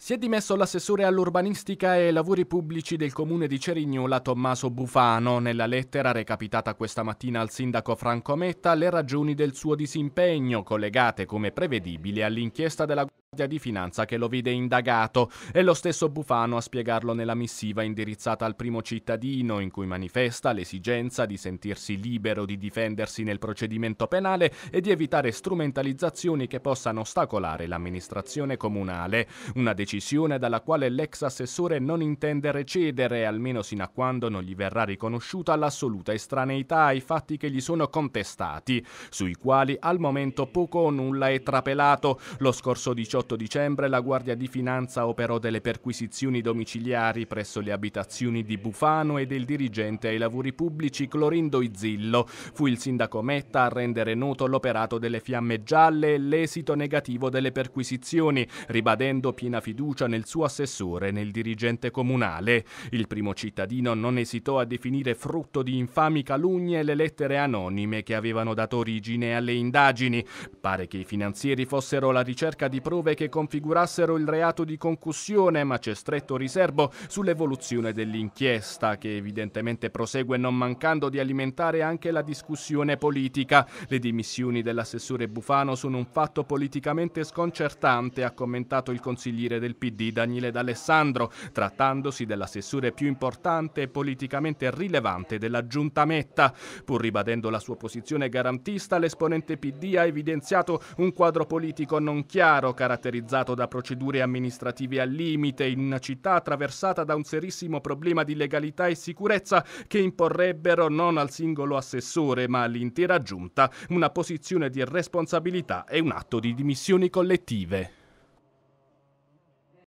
Si è dimesso l'assessore all'urbanistica e ai lavori pubblici del comune di Cerignola Tommaso Bufano. Nella lettera recapitata questa mattina al sindaco Franco Metta le ragioni del suo disimpegno, collegate come prevedibile all'inchiesta della di Finanza che lo vide indagato. È lo stesso Bufano a spiegarlo nella missiva indirizzata al primo cittadino in cui manifesta l'esigenza di sentirsi libero di difendersi nel procedimento penale e di evitare strumentalizzazioni che possano ostacolare l'amministrazione comunale. Una decisione dalla quale l'ex assessore non intende recedere, almeno sino a quando non gli verrà riconosciuta l'assoluta estraneità ai fatti che gli sono contestati, sui quali al momento poco o nulla è trapelato. Lo scorso 18 18 dicembre la Guardia di Finanza operò delle perquisizioni domiciliari presso le abitazioni di Bufano e del dirigente ai lavori pubblici Clorindo Izzillo. Fu il sindaco Metta a rendere noto l'operato delle fiamme gialle e l'esito negativo delle perquisizioni, ribadendo piena fiducia nel suo assessore, e nel dirigente comunale. Il primo cittadino non esitò a definire frutto di infami calugne le lettere anonime che avevano dato origine alle indagini. Pare che i finanzieri fossero alla ricerca di prove prove che configurassero il reato di concussione, ma c'è stretto riservo sull'evoluzione dell'inchiesta, che evidentemente prosegue non mancando di alimentare anche la discussione politica. Le dimissioni dell'assessore Bufano sono un fatto politicamente sconcertante, ha commentato il consigliere del PD Daniele D'Alessandro, trattandosi dell'assessore più importante e politicamente rilevante della giunta Metta. Pur ribadendo la sua posizione garantista, l'esponente PD ha evidenziato un quadro politico non chiaro, caratterizzato caratterizzato da procedure amministrative al limite, in una città attraversata da un serissimo problema di legalità e sicurezza che imporrebbero non al singolo assessore ma all'intera giunta una posizione di responsabilità e un atto di dimissioni collettive.